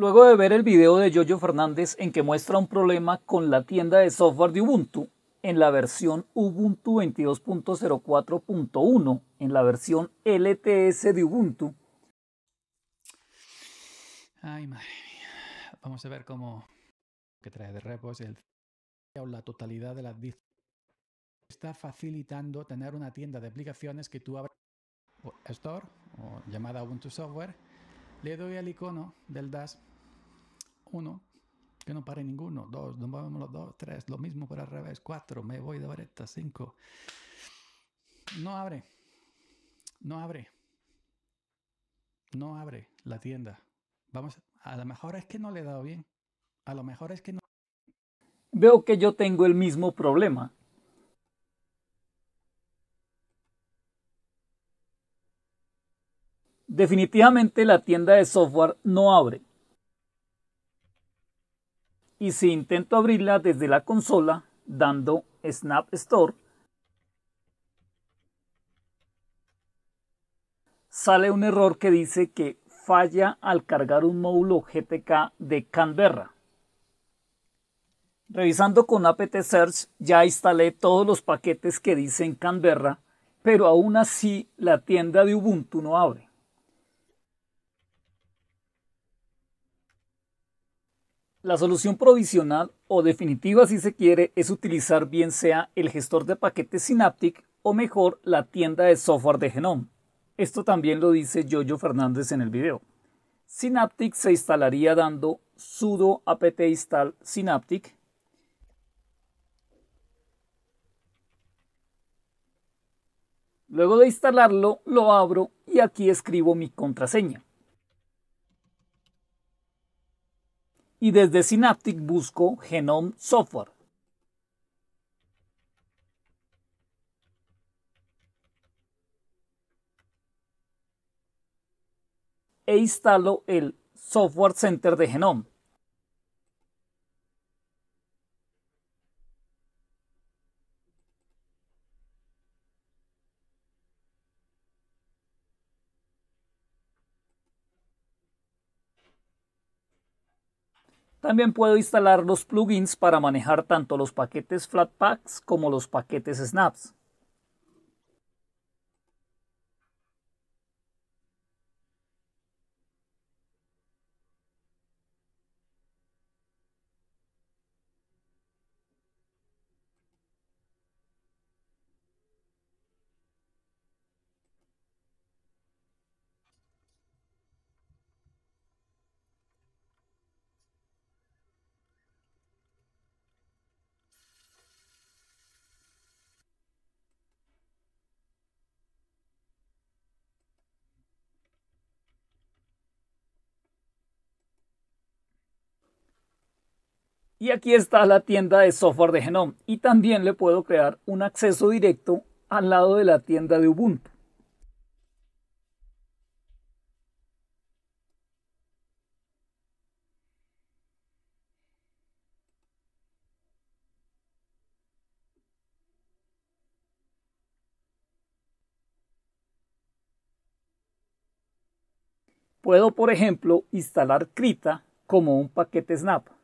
Luego de ver el video de Jojo Fernández en que muestra un problema con la tienda de software de Ubuntu, en la versión Ubuntu 22.04.1, en la versión LTS de Ubuntu. Ay, madre mía. Vamos a ver cómo que trae de repos el la totalidad de las está facilitando tener una tienda de aplicaciones que tú abres Store o llamada Ubuntu Software, le doy al icono del DAS uno, que no pare ninguno. Dos, nos los dos. Tres, lo mismo por al revés. Cuatro, me voy de vareta. Cinco, no abre. No abre. No abre la tienda. Vamos, a lo mejor es que no le he dado bien. A lo mejor es que no. Veo que yo tengo el mismo problema. Definitivamente la tienda de software no abre y si intento abrirla desde la consola dando Snap Store, sale un error que dice que falla al cargar un módulo GTK de Canberra. Revisando con apt search ya instalé todos los paquetes que dicen Canberra, pero aún así la tienda de Ubuntu no abre. La solución provisional o definitiva si se quiere es utilizar bien sea el gestor de paquetes Synaptic o mejor la tienda de software de Genome. Esto también lo dice Yoyo Fernández en el video. Synaptic se instalaría dando sudo apt install synaptic Luego de instalarlo, lo abro y aquí escribo mi contraseña. y desde Synaptic busco Genome Software. E instalo el Software Center de Genome. También puedo instalar los plugins para manejar tanto los paquetes Flatpaks como los paquetes Snaps. Y aquí está la tienda de software de Genome. Y también le puedo crear un acceso directo al lado de la tienda de Ubuntu. Puedo, por ejemplo, instalar Krita como un paquete Snap.